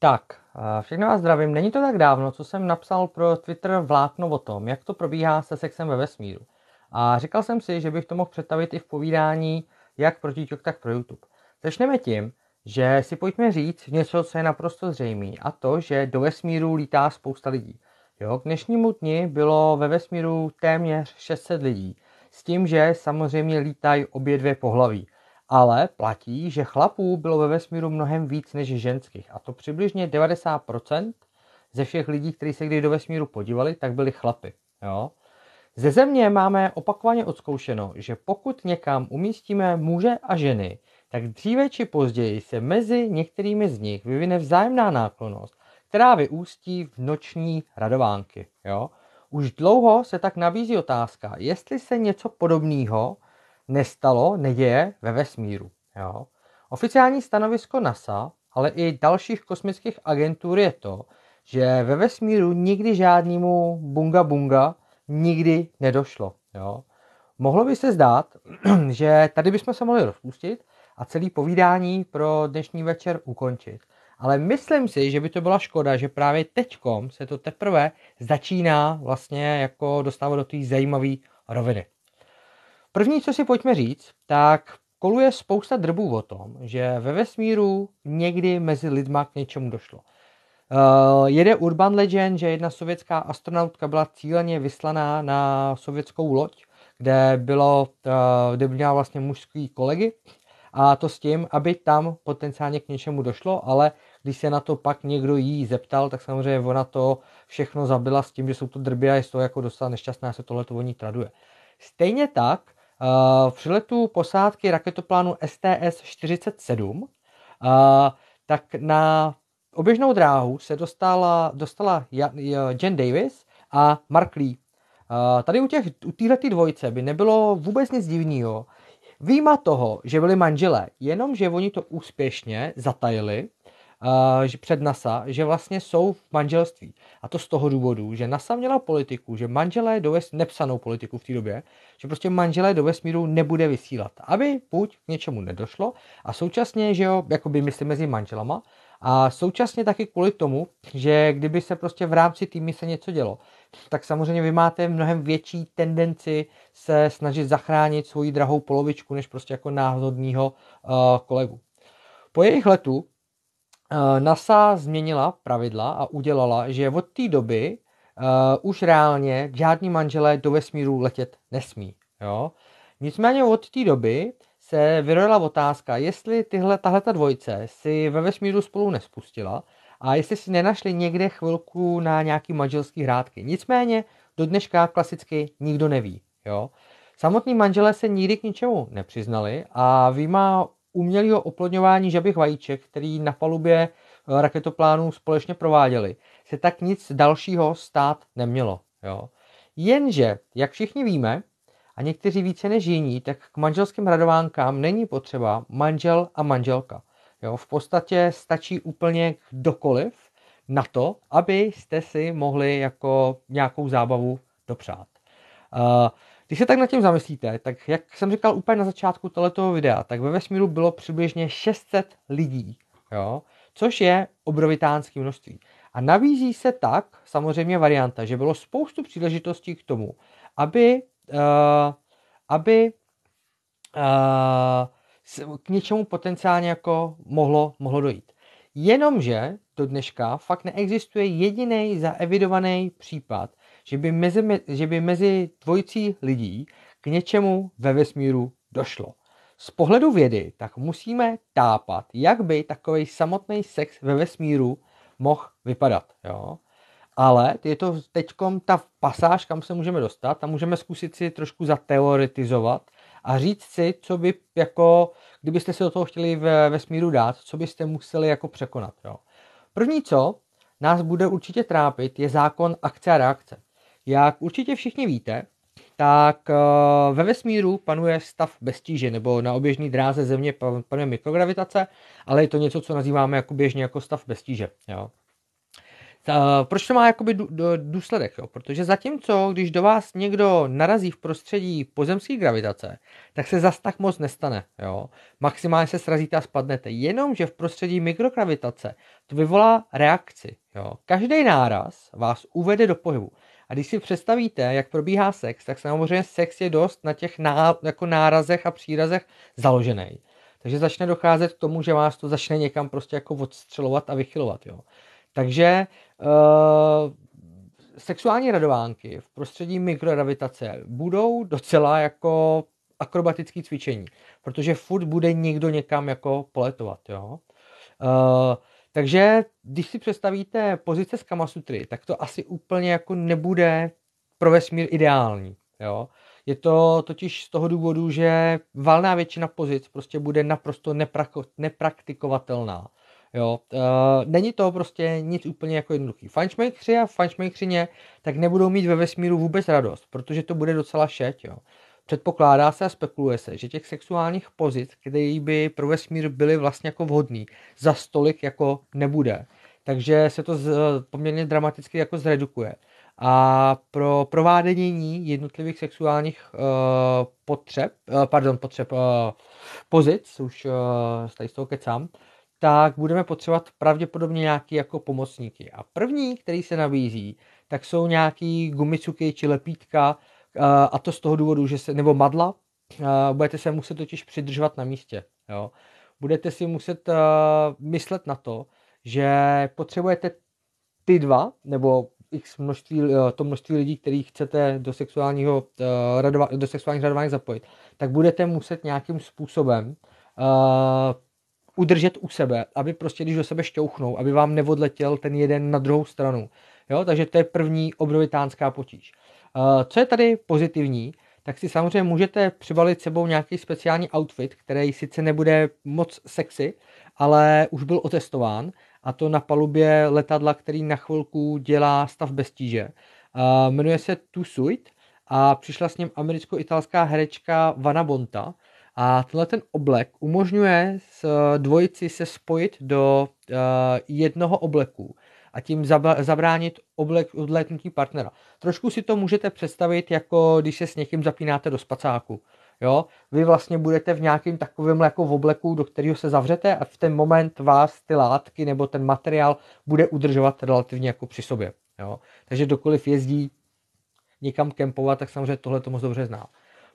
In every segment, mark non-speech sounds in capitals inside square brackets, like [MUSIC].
Tak, všechno vás zdravím. Není to tak dávno, co jsem napsal pro Twitter vlákno o tom, jak to probíhá se sexem ve vesmíru. A říkal jsem si, že bych to mohl představit i v povídání jak pro TikTok, tak pro YouTube. Začneme tím, že si pojďme říct něco, co je naprosto zřejmé, a to, že do vesmíru lítá spousta lidí. Jo, k dnešnímu dni bylo ve vesmíru téměř 600 lidí, s tím, že samozřejmě lítají obě dvě pohlaví. Ale platí, že chlapů bylo ve vesmíru mnohem víc než ženských, a to přibližně 90% ze všech lidí, kteří se kdy do vesmíru podívali, tak byli chlapy. Jo? Ze země máme opakovaně odzkoušeno, že pokud někam umístíme muže a ženy, tak dříve či později se mezi některými z nich vyvine vzájemná náklonost, která vyústí v noční radovánky. Jo? Už dlouho se tak nabízí otázka, jestli se něco podobného nestalo, neděje ve vesmíru. Jo? Oficiální stanovisko NASA, ale i dalších kosmických agentur je to, že ve vesmíru nikdy žádnému bunga bunga nikdy nedošlo. Jo? Mohlo by se zdát, [CLEARS THROAT] že tady bychom se mohli rozpustit a celý povídání pro dnešní večer ukončit. Ale myslím si, že by to byla škoda, že právě teďkom se to teprve začíná vlastně jako dostávat do té zajímavé roviny. První, co si pojďme říct, tak koluje spousta drbů o tom, že ve vesmíru někdy mezi lidma k něčemu došlo. Uh, jede urban legend, že jedna sovětská astronautka byla cíleně vyslaná na sovětskou loď, kde, bylo, uh, kde měla vlastně mužský kolegy a to s tím, aby tam potenciálně k něčemu došlo, ale když se na to pak někdo jí zeptal, tak samozřejmě ona to všechno zabila s tím, že jsou to drby a je z toho jako dostala nešťastná, se tohle to o ní traduje. Stejně tak Eh, v přiletu posádky raketoplánu STS-47 eh, tak na oběžnou dráhu se dostala, dostala Jen Davis a Mark Lee. Eh, tady u, těch, u téhleté dvojce by nebylo vůbec nic divného. Výjima toho, že byli manželé, jenomže oni to úspěšně zatajili Eh, že před NASA, že vlastně jsou v manželství. A to z toho důvodu, že NASA měla politiku, že manželé do vesmíru, nepsanou politiku v té době, že prostě manželé do vesmíru nebude vysílat, aby buď k něčemu nedošlo a současně, že jo, jako by myslím mezi manželama, a současně taky kvůli tomu, že kdyby se prostě v rámci týmy se něco dělo, tak samozřejmě vy máte mnohem větší tendenci se snažit zachránit svoji drahou polovičku, než prostě jako náhodního uh, kolegu. Po jejich letu Eh, NASA změnila pravidla a udělala, že od té doby uh, už reálně žádný manželé do vesmíru letět nesmí. Jo? Nicméně od té doby se vyrojila otázka, jestli tyhle, tahle ta dvojce si ve vesmíru spolu nespustila a jestli si nenašli někde chvilku na nějaký manželský hrádky. Nicméně do dneška klasicky nikdo neví. Jo? Samotní manželé se nikdy k ničemu nepřiznali a výjima umělého oplodňování žabých vajíček, který na palubě eh, raketoplánů společně prováděli, se tak nic dalšího stát nemělo. Jo? Jenže, jak všichni víme, a někteří více než jiní, tak k manželským radovánkám není potřeba manžel a manželka. Jo? V podstatě stačí úplně kdokoliv na to, abyste si mohli jako nějakou zábavu dopřát. Uh, když se tak nad tím zamyslíte, tak jak jsem říkal úplně na začátku tohoto videa, tak ve vesmíru bylo přibližně 600 lidí, jo? což je obrovitánské množství. A nabízí se tak samozřejmě varianta, že bylo spoustu příležitostí k tomu, aby, uh, aby uh, k něčemu potenciálně jako mohlo, mohlo dojít. Jenomže do dneška fakt neexistuje jediný zaevidovaný případ, že by mezi, že by mezi dvojicí lidí k něčemu ve vesmíru došlo. Z pohledu vědy tak musíme tápat, jak by takový samotný sex ve vesmíru mohl vypadat. Jo? Ale je to teď ta pasáž, kam se můžeme dostat, tam můžeme zkusit si trošku zateoretizovat a říct si, co by jako, kdybyste se do toho chtěli ve vesmíru dát, co byste museli jako překonat. Jo? První, co nás bude určitě trápit, je zákon akce a reakce. Jak určitě všichni víte, tak eh, ve vesmíru panuje stav bez tíže, nebo na oběžné dráze Země panuje mikrogravitace, ale je to něco, co nazýváme jako běžně jako stav bez tíže. Jo. Ta, proč to má jakoby důsledek? Jo? Protože zatímco, když do vás někdo narazí v prostředí pozemské gravitace, tak se zas tak moc nestane. Jo? Maximálně se srazíte a spadnete. Jenomže v prostředí mikrogravitace to vyvolá reakci. Jo? Každý náraz vás uvede do pohybu. A když si představíte, jak probíhá sex, tak samozřejmě sex je dost na těch ná, jako nárazech a přírazech založený. Takže začne docházet k tomu, že vás to začne někam prostě jako odstřelovat a vychylovat. Jo. Takže uh, sexuální radovánky v prostředí mikrogravitace budou docela jako akrobatické cvičení, protože furt bude někdo někam jako poletovat. Jo. Uh, takže když si představíte pozice z Kamasutry, tak to asi úplně jako nebude pro vesmír ideální. Jo? Je to totiž z toho důvodu, že valná většina pozic prostě bude naprosto neprak- nepraktikovatelná. Jo, e, není to prostě nic úplně jako jednoduchý. Fančmejkři a fančmejkřině tak nebudou mít ve vesmíru vůbec radost, protože to bude docela šet. jo. Předpokládá se a spekuluje se, že těch sexuálních pozic, které by pro vesmír byly vlastně jako vhodný, za stolik jako nebude. Takže se to z, poměrně dramaticky jako zredukuje. A pro provádění jednotlivých sexuálních uh, potřeb, uh, pardon, potřeb uh, pozic, už uh, tady z toho kecám, tak budeme potřebovat pravděpodobně nějaký jako pomocníky. A první, který se nabízí, tak jsou nějaký gumicuky či lepítka, Eh, a to z toho důvodu, že se, nebo madla, eh, budete se muset totiž přidržovat na místě. Jo? Budete si muset eh, myslet na to, že potřebujete ty dva, nebo x množství, to množství lidí, který chcete do sexuálního, do sexuálních radování zapojit, tak budete muset nějakým způsobem udržet u sebe, aby prostě, když do sebe šťouchnou, aby vám neodletěl ten jeden na druhou stranu. Jo? Takže to je první obrovitánská potíž. Eh, co je tady pozitivní, tak si samozřejmě můžete přibalit sebou nějaký speciální outfit, který sice nebude moc sexy, ale už byl otestován a to na palubě letadla, který na chvilku dělá stav bez tíže. Eh, jmenuje se Two Suit a přišla s ním americko-italská herečka Vana Bonta a tenhle ten oblek umožňuje s eh, dvojici se spojit do jednoho obleku a tím zabránit odletnutí partnera. Trošku si to můžete představit, jako když se s někým zapínáte do spacáku. Jo? Vy vlastně budete v nějakém takovém jako v obleku, do kterého se zavřete a v ten moment vás ty látky nebo ten materiál bude udržovat relativně jako při sobě. Jo? Takže dokoliv jezdí někam kempovat, tak samozřejmě tohle to moc dobře zná.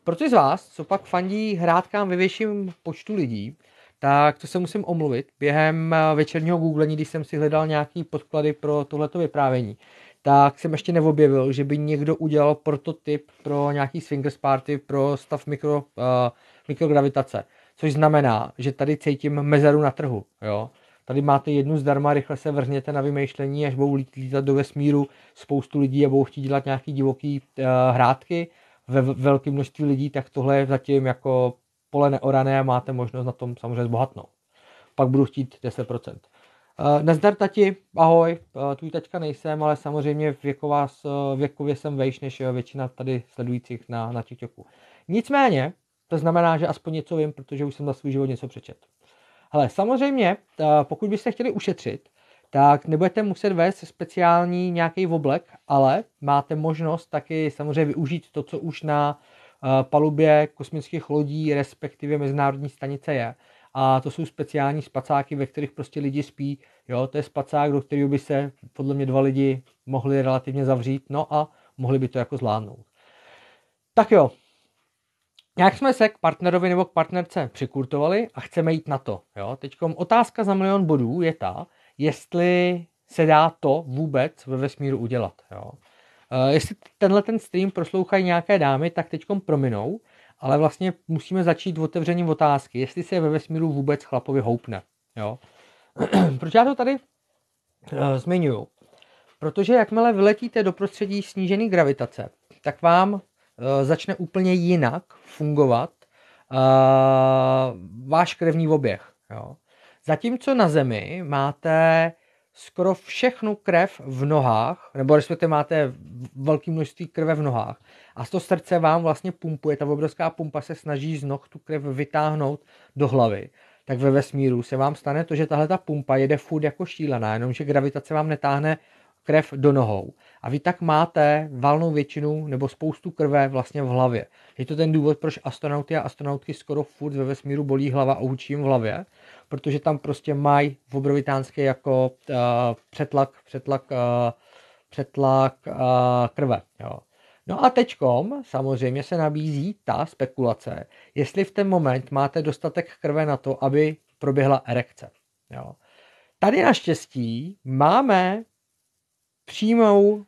Pro ty z vás, co pak fandí hrátkám ve větším počtu lidí, tak to se musím omluvit. Během eh, večerního googlení, když jsem si hledal nějaký podklady pro tohleto vyprávění, tak jsem ještě neobjevil, že by někdo udělal prototyp pro nějaký swingers party pro stav mikro, uh, mikrogravitace. Což znamená, že tady cítím mezeru na trhu. Jo? Tady máte jednu zdarma, rychle se vrhněte na vymýšlení, až budou lítat do vesmíru spoustu lidí a budou chtít dělat nějaký divoký uh, hrátky ve velkém množství lidí, tak tohle je zatím jako pole neorané, máte možnost na tom samozřejmě zbohatnout. Pak budu chtít 10%. Eh, Nezdar tati, ahoj, tu eh, teďka nejsem, ale samozřejmě věko vás, eh, věkově jsem vejš než většina tady sledujících na, na TikToku. Nicméně, to znamená, že aspoň něco vím, protože už jsem za svůj život něco přečet. Ale samozřejmě, pokud byste chtěli ušetřit, tak nebudete muset vést speciální nějaký oblek, ale máte možnost taky samozřejmě využít to, co už na Eh, palubě kosmických lodí, respektive mezinárodní stanice je. A to jsou speciální spacáky, ve kterých prostě lidi spí. Jo, to je spacák, do kterého by se podle mě dva lidi mohli relativně zavřít, no a mohli by to jako zvládnout. Tak jo, jak jsme se k partnerovi nebo k partnerce přikurtovali a chceme jít na to. Jo? Teď otázka za milion bodů je ta, jestli se dá to vůbec ve vesmíru udělat. Jo? Eh, jestli tenhle ten stream proslouchají nějaké dámy, tak teď prominou, ale vlastně musíme začít otevřením otázky, jestli se ve vesmíru vůbec chlapovi houpne. Jo? [CLEARS THROAT] Proč já to tady uh, zmiňuju? Protože jakmile vyletíte do prostředí snížené gravitace, tak vám uh, začne úplně jinak fungovat uh, váš krevní oběh. Jo? Zatímco na Zemi máte skoro všechnu krev v nohách, nebo respektive máte velké množství krve v nohách a to srdce vám vlastně pumpuje, ta obrovská pumpa se snaží z noh tu krev vytáhnout do hlavy, tak ve vesmíru se vám stane to, že tahle ta pumpa jede furt jako šílená, jenomže gravitace vám netáhne krev do nohou. A vy tak máte valnou většinu nebo spoustu krve vlastně v hlavě. Je to ten důvod, proč astronauty a astronautky skoro furt ve vesmíru bolí hlava a učím v hlavě, protože tam prostě mají v obrovitánské jako uh, přetlak, přetlak, uh, přetlak uh, krve. Jo. No a teďkom samozřejmě se nabízí ta spekulace, jestli v ten moment máte dostatek krve na to, aby proběhla erekce. Jo. Tady naštěstí máme přímou, uh,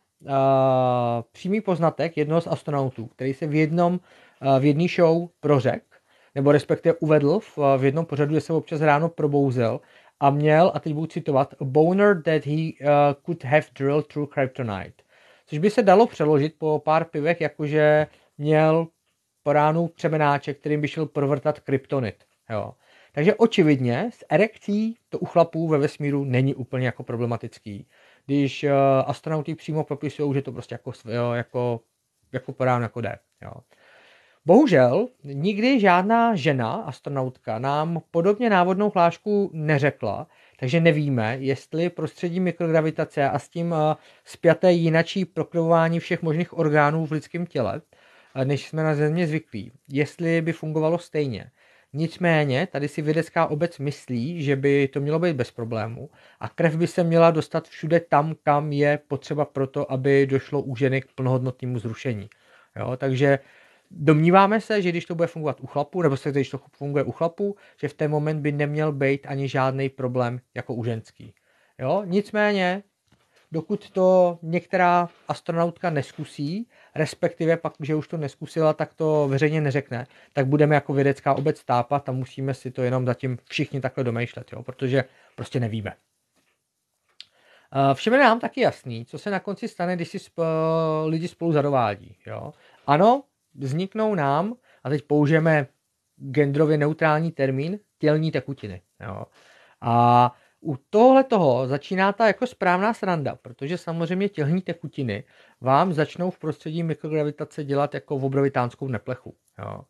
přímý poznatek jednoho z astronautů, který se v jednom uh, v jedné show prořek, nebo respektive uvedl v, v jednom pořadu, že se občas ráno probouzel a měl, a teď budu citovat, a boner that he uh, could have drilled through kryptonite. Což by se dalo přeložit po pár pivech, jakože měl po ránu přemenáček, kterým by šel provrtat kryptonit. Jo. Takže očividně s erekcí to u chlapů ve vesmíru není úplně jako problematický. Když uh, astronauti přímo popisují, že to prostě jako, jo, jako, jako po ránu jako jde. Jo. Bohužel nikdy žádná žena, astronautka, nám podobně návodnou hlášku neřekla, takže nevíme, jestli prostředí mikrogravitace a s tím eh, spjaté jinačí proklivování všech možných orgánů v lidském těle, eh, než jsme na Země zvyklí, jestli by fungovalo stejně. Nicméně, tady si vědecká obec myslí, že by to mělo být bez problémů a krev by se měla dostat všude tam, kam je potřeba proto, aby došlo u ženy k plnohodnotnému zrušení. Jo, takže Domníváme se, že když to bude fungovat u chlapů, nebo se když to funguje u chlapů, že v ten moment by neměl být ani žádný problém jako u ženský. Jo? Nicméně, dokud to některá astronautka neskusí, respektive pak, že už to neskusila, tak to veřejně neřekne, tak budeme jako vědecká obec tápat a musíme si to jenom zatím všichni takhle domýšlet, jo? protože prostě nevíme. Eh, všem je nám taky jasný, co se na konci stane, když si sp- lidi spolu zadovádí. Jo? Ano, vzniknou nám, a teď použijeme genderově neutrální termín, tělní tekutiny. Jo. A u tohle toho začíná ta jako správná sranda, protože samozřejmě tělní tekutiny vám začnou v prostředí mikrogravitace dělat jako obrovitánskou neplechu. Jo.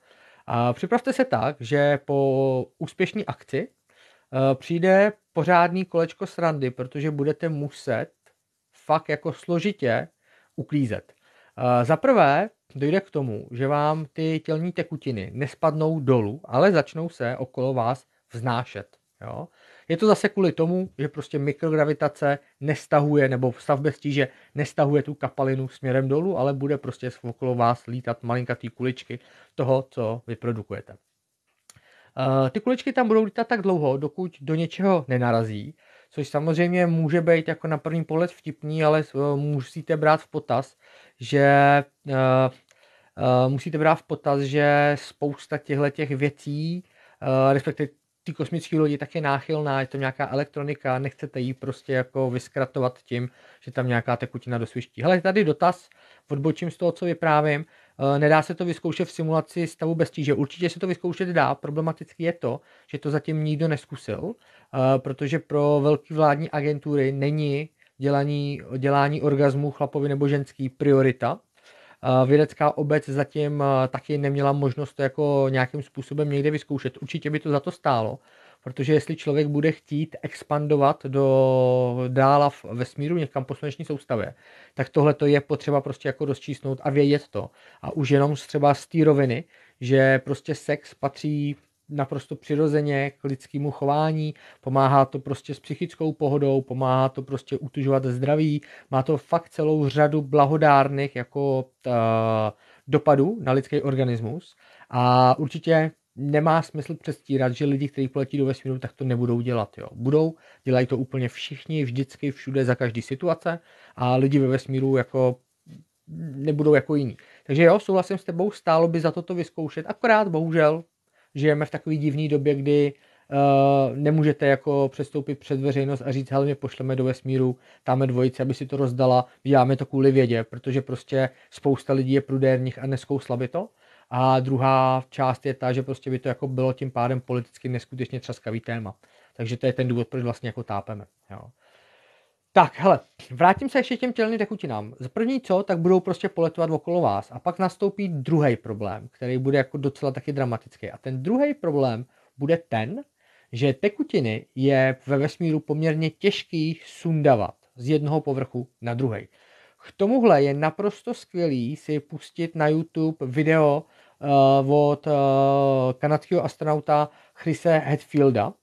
A připravte se tak, že po úspěšné akci e, přijde pořádný kolečko srandy, protože budete muset fakt jako složitě uklízet. E, Za prvé, dojde k tomu, že vám ty tělní tekutiny nespadnou dolů, ale začnou se okolo vás vznášet. Jo? Je to zase kvůli tomu, že prostě mikrogravitace nestahuje, nebo v bez stíže nestahuje tu kapalinu směrem dolů, ale bude prostě okolo vás lítat malinkatý kuličky toho, co vyprodukujete. Eh, ty kuličky tam budou lítat tak dlouho, dokud do něčeho nenarazí, Což samozřejmě může být jako na první pohled vtipný, ale eh, musíte brát v potaz, že uh, uh, musíte brát v potaz, že spousta těchto těch věcí, uh, respektive ty kosmické lodi tak je náchylná, je to nějaká elektronika, nechcete ji prostě jako vyskratovat tím, že tam nějaká tekutina dosviští. Hele, tady dotaz, odbočím z toho, co vyprávím, Eh, nedá se to vyzkoušet v simulaci stavu bez tíže. Určitě se to vyzkoušet dá. Problematicky je to, že to zatím nikdo neskusil, eh, protože pro velké vládní agentury není dělání, dělání orgazmu chlapovi nebo ženský priorita. Eh, vědecká obec zatím taky neměla možnost to jako nějakým způsobem někde vyzkoušet. Určitě by to za to stálo, Protože jestli člověk bude chtít expandovat do dála v vesmíru, někam po sluneční soustavě, tak tohle to je potřeba prostě jako rozčísnout a vědět to. A už jenom třeba z té roviny, že prostě sex patří naprosto přirozeně k lidskému chování, pomáhá to prostě s psychickou pohodou, pomáhá to prostě utužovat zdraví, má to fakt celou řadu blahodárných jako t, eh, dopadů na lidský organismus a určitě nemá smysl přestírat, že lidi, kteří poletí do vesmíru, tak to nebudou dělat. Jo. Budou, dělají to úplně všichni, vždycky, všude, za každý situace a lidi ve vesmíru jako nebudou jako jiní. Takže jo, souhlasím s tebou, stálo by za to to vyzkoušet, akorát bohužel žijeme v takový divný době, kdy Uh, nemůžete jako přestoupit před veřejnost a říct, hele, mě pošleme do vesmíru, dáme dvojice, aby si to rozdala, děláme to kvůli vědě, protože prostě spousta lidí je prudérních a neskousla by to. A druhá část je ta, že prostě by to jako bylo tím pádem politicky neskutečně třaskavý téma. Takže to je ten důvod, proč vlastně jako tápeme. Jo. Tak, hele, vrátím se ještě k těm tělným tekutinám. Z první co, tak budou prostě poletovat okolo vás a pak nastoupí druhý problém, který bude jako docela taky dramatický. A ten druhý problém bude ten, že tekutiny je ve vesmíru poměrně těžký sundavat z jednoho povrchu na druhý. K tomuhle je naprosto skvělý si pustit na YouTube video Eh, od eh, kanadského astronauta Chrise Hetfielda.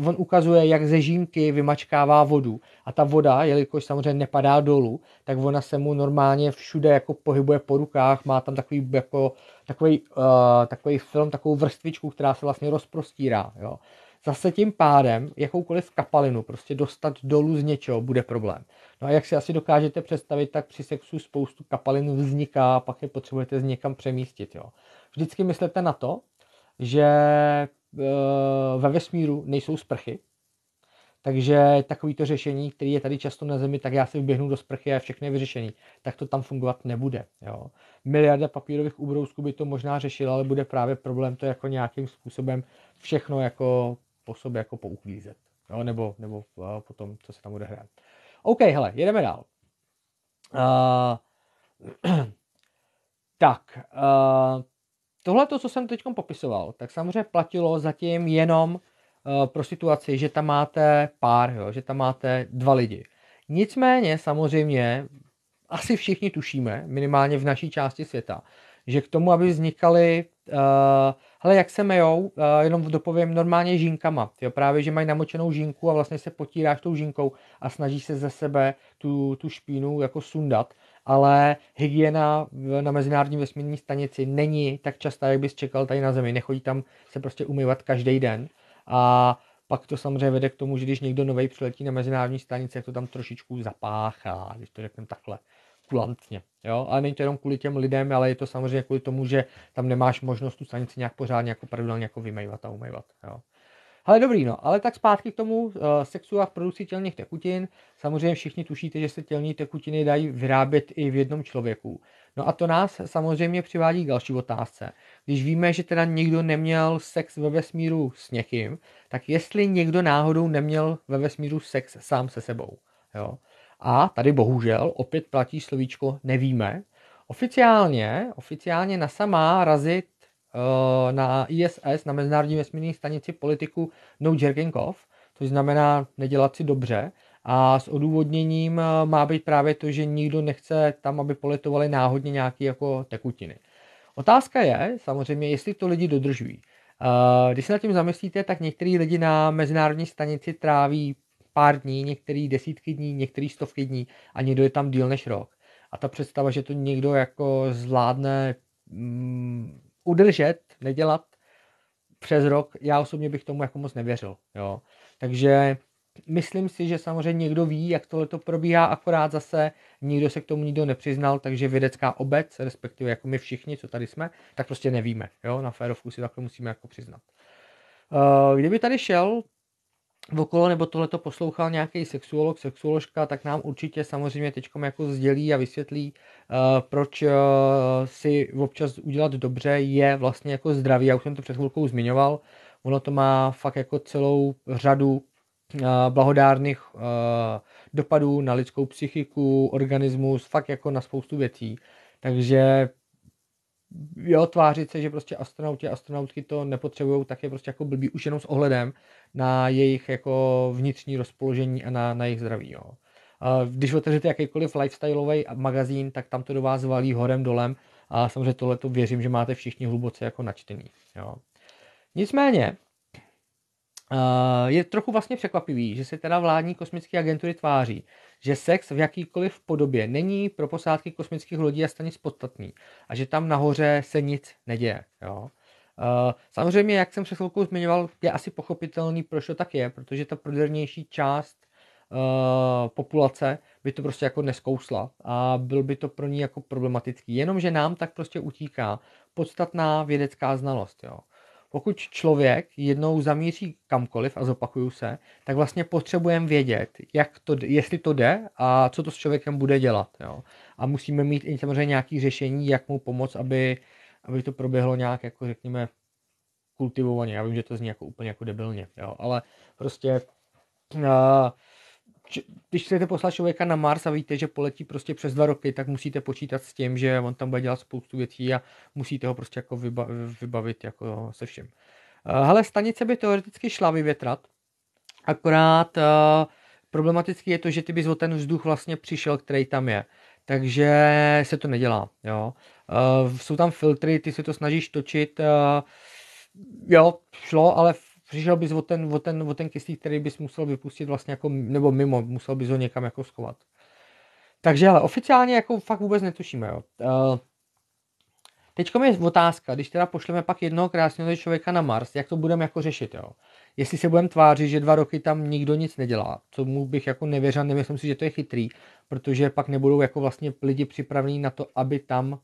Uh, on ukazuje, jak ze žímky vymačkává vodu a ta voda, jelikož samozřejmě nepadá dolů, tak ona se mu normálně všude jako pohybuje po rukách, má tam takový, jako, takový, uh, takový film, takovou vrstvičku, která se vlastně rozprostírá. Jo zase tím pádem jakoukoliv kapalinu prostě dostat dolů z něčeho bude problém. No a jak si asi dokážete představit, tak při sexu spoustu kapalin vzniká a pak je potřebujete z někam přemístit. Jo. Vždycky myslete na to, že e, ve vesmíru nejsou sprchy, takže takovýto řešení, který je tady často na Zemi, tak já si vběhnu do sprchy a všechno je vyřešený. Tak to tam fungovat nebude. Jo. Miliarda papírových ubrousků by to možná řešila, ale bude právě problém to jako nějakým způsobem všechno jako po sobě jako pouklízet. No, nebo, nebo po potom, co se tam hrát. OK, hele, jedeme dál. Uh, [CLEARS THROAT] tak, uh, tohle, co jsem teď popisoval, tak samozřejmě platilo zatím jenom uh, pro situaci, že tam máte pár, jo, že tam máte dva lidi. Nicméně, samozřejmě, asi všichni tušíme, minimálně v naší části světa, že k tomu, aby vznikaly uh, ale jak se mejou, eh, jenom dopovím, normálně žínkama. Jo, právě, že mají namočenou žínku a vlastně se potíráš tou žínkou a snaží se ze sebe tu, tu špínu jako sundat. Ale hygiena na Mezinárodní vesmírní stanici není tak častá, jak bys čekal tady na Zemi. Nechodí tam se prostě umývat každý den. A pak to samozřejmě vede k tomu, že když někdo nový přiletí na mezinárodní stanici, jak to tam trošičku zapáchá, když to řekneme takhle kulantně. Jo? Ale není to jenom kvůli těm lidem, ale je to samozřejmě kvůli tomu, že tam nemáš možnost tu stanici nějak pořádně jako pravidelně jako vymejvat a umývat. Jo? Ale dobrý, no, ale tak zpátky k tomu uh, sexu a v produkci tělních tekutin. Samozřejmě všichni tušíte, že se tělní tekutiny dají vyrábět i v jednom člověku. No a to nás samozřejmě přivádí k další otázce. Když víme, že teda někdo neměl sex ve vesmíru s někým, tak jestli někdo náhodou neměl ve vesmíru sex sám se sebou. Jo? A tady bohužel opět platí slovíčko nevíme. Oficiálně, oficiálně NASA má razit uh, na ISS, na Mezinárodní vesmírné stanici politiku no jerking off, což znamená nedělat si dobře. A s odůvodněním eh, má být právě to, že nikdo nechce tam, aby poletovali náhodně nějaké jako tekutiny. Otázka je samozřejmě, jestli to lidi dodržují. Eh, když se nad tím zamyslíte, tak některý lidi na mezinárodní stanici tráví pár dní, některý desítky dní, některý stovky dní a někdo je tam díl než rok. A ta představa, že to někdo jako zvládne mm, udržet, nedělat přes rok, já osobně bych tomu jako moc nevěřil. Jo. Takže myslím si, že samozřejmě někdo ví, jak tohle to probíhá, akorát zase nikdo se k tomu nikdo nepřiznal, takže vědecká obec, respektive jako my všichni, co tady jsme, tak prostě nevíme. Jo? Na férovku si takhle musíme jako přiznat. Eh, kdyby tady šel okolo, nebo tohle to poslouchal nějaký sexuolog, sexuoložka, tak nám určitě samozřejmě teď jako sdělí a vysvětlí, eh, proč eh, si občas udělat dobře je vlastně jako zdraví. Já už jsem to před chvilkou zmiňoval. Ono to má fakt jako celou řadu eh, blahodárných dopadů na lidskou psychiku, organismus, fakt jako na spoustu věcí. Takže jo, tvářit se, že prostě astronauti a astronautky to nepotřebují, tak je prostě jako blbý už jenom s ohledem na jejich jako vnitřní rozpoložení a na, na jejich zdraví, jo. Když otevřete jakýkoliv lifestyleový magazín, tak tam to do vás valí horem dolem a samozřejmě tohle to věřím, že máte všichni hluboce jako načtený. Jo. Nicméně, Eh, je trochu vlastně překvapivý, že se teda vládní kosmické agentury tváří, že sex v jakýkoliv podobě není pro posádky kosmických lodí a stanic podstatný a že tam nahoře se nic neděje. Jo? Eh, samozřejmě, jak jsem před chvilkou zmiňoval, je asi pochopitelný, proč to tak je, protože ta prodernější část uh, populace by to prostě jako neskousla a byl by to pro ní jako problematický. Jenomže nám tak prostě utíká podstatná vědecká znalost. Jo. Uh, pokud člověk jednou zamíří kamkoliv, a zopakuju se, tak vlastně potřebujeme vědět, jak to, jestli to jde a co to s člověkem bude dělat. Jo. A musíme mít i samozřejmě nějaké řešení, jak mu pomoct, aby, aby to proběhlo nějak, jako řekněme, kultivovaně. Já vím, že to zní jako úplně jako debilně, jo, ale prostě uh, když chcete poslat člověka na Mars a víte, že poletí prostě přes dva roky, tak musíte počítat s tím, že on tam bude dělat spoustu věcí a musíte ho prostě jako vyba, vybavit jako se vším. Eh, hele, stanice by teoreticky šla vyvětrat, akorát eh, problematický je to, že ty bys o ten vzduch vlastně přišel, který tam je. Takže se to nedělá, jo. Eh, jsou tam filtry, ty se to snažíš točit, jo, šlo, ale přišel bys o ten, o ten, o ten kyslík, který bys musel vypustit vlastně jako, nebo mimo, musel bys ho někam jako schovat. Takže ale oficiálně jako fakt vůbec netušíme, jo. Eh, teďko mi je otázka, když teda pošleme pak jednoho krásného člověka na Mars, jak to budeme jako řešit, jo? Jestli se budeme tvářit, že dva roky tam nikdo nic nedělá, co mu bych jako nevěřil, nemyslím si, že to je chytrý, protože pak nebudou jako vlastně lidi připravení na to, aby tam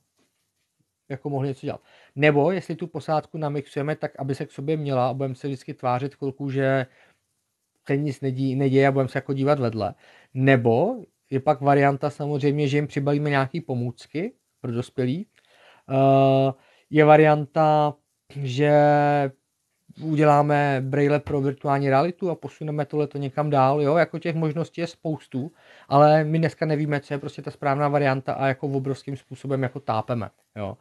jako mohli něco dělat. Nebo jestli tu posádku namixujeme tak, aby se k sobě měla a budeme se vždycky tvářit chvilku, že se nic neděje a budeme se jako dívat vedle. Nebo je pak varianta samozřejmě, že jim přibalíme nějaké pomůcky pro dospělí. Eh, je varianta, že uděláme braille pro virtuální realitu a posuneme to někam dál, jo, jako těch možností je spoustu, ale my dneska nevíme, co je prostě ta správná varianta a jako obrovským způsobem jako tápeme, jo.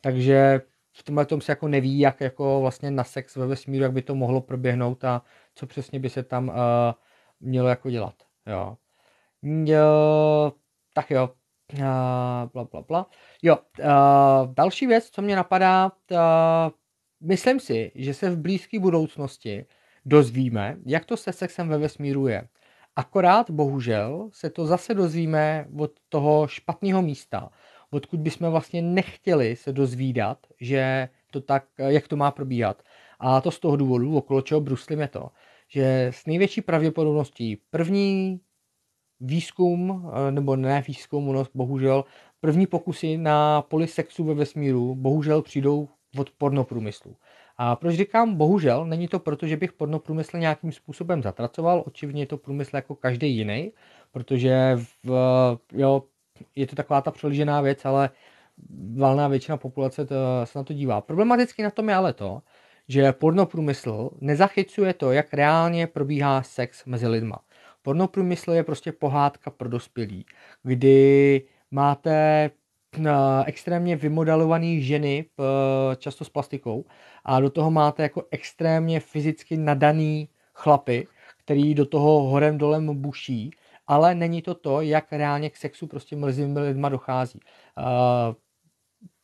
Takže v tomhle tom se jako neví, jak jako vlastně na sex ve vesmíru, jak by to mohlo proběhnout a co přesně by se tam uh, mělo jako dělat, jo. jo tak jo, uh, bla, bla, bla. Jo, uh, další věc, co mě napadá, uh, Myslím si, že se v blízké budoucnosti dozvíme, jak to se sexem ve vesmíru je. Akorát bohužel se to zase dozvíme od toho špatného místa, odkud bychom vlastně nechtěli se dozvídat, že to tak, jak to má probíhat. A to z toho důvodu, okolo čeho bruslíme to, že s největší pravděpodobností první výzkum, nebo ne výzkum, ono bohužel, první pokusy na poli sexu ve vesmíru bohužel přijdou od pornoprůmyslu. A proč říkám bohužel, není to proto, že bych pornoprůmysl nějakým způsobem zatracoval, očivně je to průmysl jako každý jiný, protože v, jo, je to taková ta přelžená věc, ale valná většina populace to, se na to dívá. Problematicky na tom je ale to, že pornoprůmysl nezachycuje to, jak reálně probíhá sex mezi lidma. Pornoprůmysl je prostě pohádka pro dospělí, kdy máte extrémně vymodelované ženy, eh, často s plastikou, a do toho máte jako extrémně fyzicky nadaný chlapy, který do toho horem dolem buší, ale není to to, jak reálně k sexu prostě mezi lidma dochází. Eh,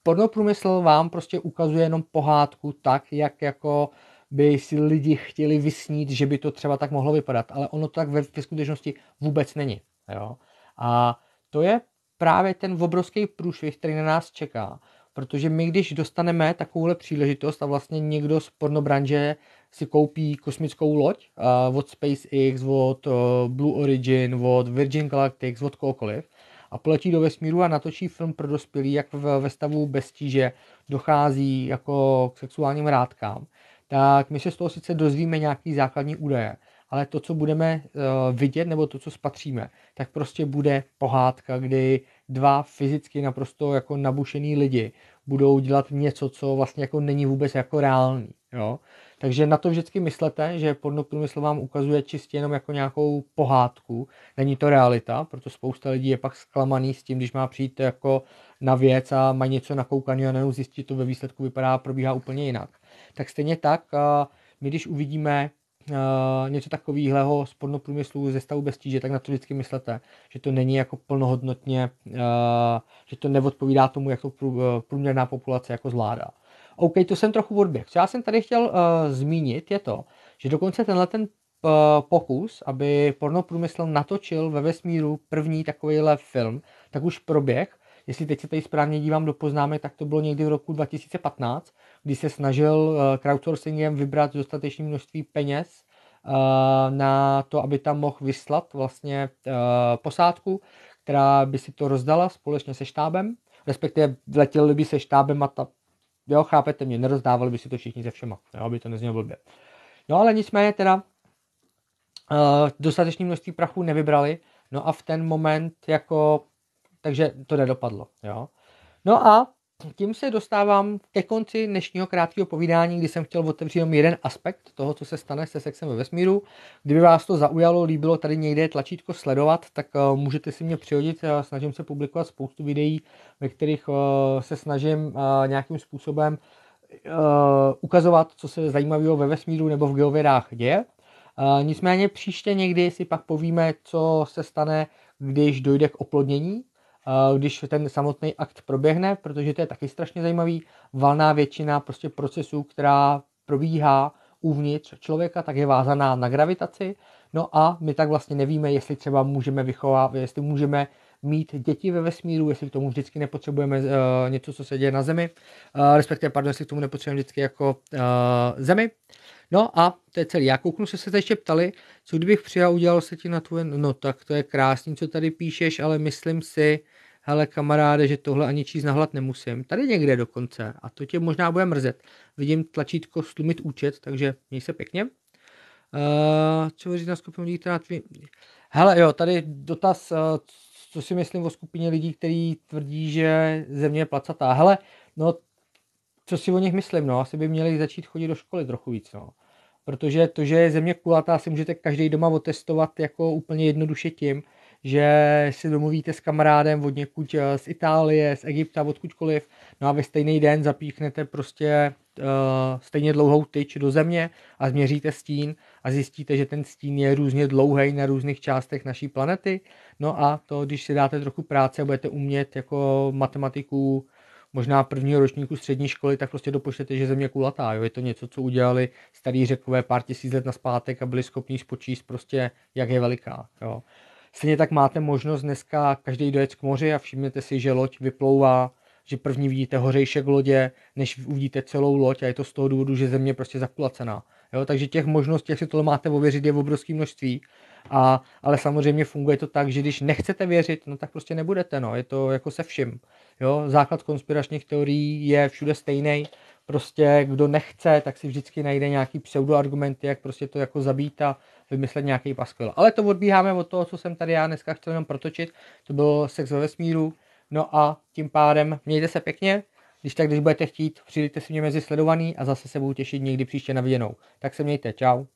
pornoprůmysl vám prostě ukazuje jenom pohádku tak, jak jako by si lidi chtěli vysnít, že by to třeba tak mohlo vypadat, ale ono to tak ve skutečnosti vůbec není. Jo? A to je právě ten obrovský průšvih, který na nás čeká. Protože my, když dostaneme takovouhle příležitost a vlastně někdo z pornobranže si koupí kosmickou loď uh, od SpaceX, od uh, Blue Origin, od Virgin Galactic, od kohokoliv, a poletí do vesmíru a natočí film pro dospělí, jak ve stavu bez tíže dochází jako k sexuálním rádkám, tak my se z toho sice dozvíme nějaký základní údaje, ale to, co budeme eh, vidět nebo to, co spatříme, tak prostě bude pohádka, kdy dva fyzicky naprosto jako nabušený lidi budou dělat něco, co vlastně jako není vůbec jako reálný. Jo? Takže na to vždycky myslete, že pornoprůmysl vám ukazuje čistě jenom jako nějakou pohádku. Není to realita, proto spousta lidí je pak zklamaný s tím, když má přijít jako na věc a má něco nakoukaný a najednou zjistit, to ve výsledku vypadá, probíhá úplně jinak. Tak stejně tak, eh, my když uvidíme Eh, něco takového z průmyslu ze stavu bez tíže, tak na to vždycky myslete, že to není jako plnohodnotně, eh, že to neodpovídá tomu, jak to eh, průměrná populace jako zvládá. OK, to jsem trochu odběh. Co já jsem tady chtěl uh, zmínit je to, že dokonce tenhle ten uh, pokus, aby pornoprůmysl natočil ve vesmíru první takovýhle film, tak už proběh Jestli teď se tady správně dívám do poznámek, tak to bylo někdy v roku 2015, kdy se snažil eh, crowdsourcingem vybrat dostatečné množství peněz eh, na to, aby tam mohl vyslat vlastně eh, posádku, která by si to rozdala společně se štábem, respektive letěli by se štábem a ta, jo, chápete mě, nerozdávali by si to všichni se všema, jo, aby to neznělo blbě. No ale nicméně teda dostatečné množství prachu nevybrali, no a v ten moment jako takže to nedopadlo. Jo? No a tím se dostávám ke konci dnešního krátkého povídání, kdy jsem chtěl otevřít jenom jeden aspekt toho, co se stane se sexem ve vesmíru. Kdyby vás to zaujalo, líbilo, tady někde tlačítko sledovat, tak uh, můžete si mě přihodit. Já snažím se publikovat spoustu videí, ve kterých uh, se snažím uh, nějakým způsobem ukazovat, co se zajímavého ve vesmíru nebo v geovědách děje. Nicméně příště někdy si pak povíme, co se stane, když dojde k oplodnění když ten samotný akt proběhne, protože to je taky strašně zajímavý. Valná většina prostě procesů, která probíhá uvnitř člověka, tak je vázaná na gravitaci. No a my tak vlastně nevíme, jestli třeba můžeme vychovávat, jestli můžeme mít děti ve vesmíru, jestli k tomu vždycky nepotřebujeme uh, něco, co se děje na Zemi, uh, respektive, pardon, jestli k tomu nepotřebujeme vždycky jako uh, Zemi. No a to je celý. Já kouknu, se se ještě ptali, co kdybych přijal, udělal se ti na tvoje, no tak to je krásný, co tady píšeš, ale myslím si, uh, hele kamaráde, že tohle ani číst nahlad nemusím. Tady někde dokonce a to tě možná bude mrzet. Vidím tlačítko slumit účet, takže měj se pěkně. Uh, co říct na skupinu lidí, která tvý... Hele jo, tady dotaz, uh, co si myslím o skupině lidí, kteří tvrdí, že země je placatá. Hele, no, co si o nich myslím, no, asi by měli začít chodit do školy trochu víc, no. Protože to, že je země kulatá, si můžete každý doma otestovat jako úplně jednoduše tím, že si domluvíte s kamarádem od někud eh, z Itálie, z Egypta, odkudkoliv, no a ve stejný den zapíchnete prostě uh, stejně dlouhou tyč do země a změříte stín a zjistíte, že ten stín je různě dlouhý na různých částech naší planety. No a to, když si dáte trochu práce a budete umět jako matematiku možná prvního ročníku střední školy, tak prostě dopočtete, že země kulatá. Jo? Je to něco, co udělali starý řekové pár tisíc let na zpátek a byli schopni spočíst prostě, jak je veliká. Jo? Stejně tak máte možnost dneska každý dojet k moři a všimněte si, že loď vyplouvá, že první vidíte hořejšek lodě, než uvidíte celou loď a je to z toho důvodu, že země je prostě zakulacená. Jo? Takže těch možností, jak si to máte ověřit, je v obrovské množství. A, ale samozřejmě funguje to tak, že když nechcete věřit, no tak prostě nebudete, no, je to jako se vším. Jo, základ konspiračních teorií je všude stejný. Prostě kdo nechce, tak si vždycky najde nějaký pseudoargumenty, jak prostě to jako zabít a vymyslet nějaký paskvil. Ale to odbíháme od toho, co jsem tady já dneska chtěl jenom protočit. To byl sex ve vesmíru. No a tím pádem mějte se pěkně. Když tak, když budete chtít, přijďte si mě mezi sledovaný a zase se budu těšit někdy příště na viděnou. Tak se mějte, čau.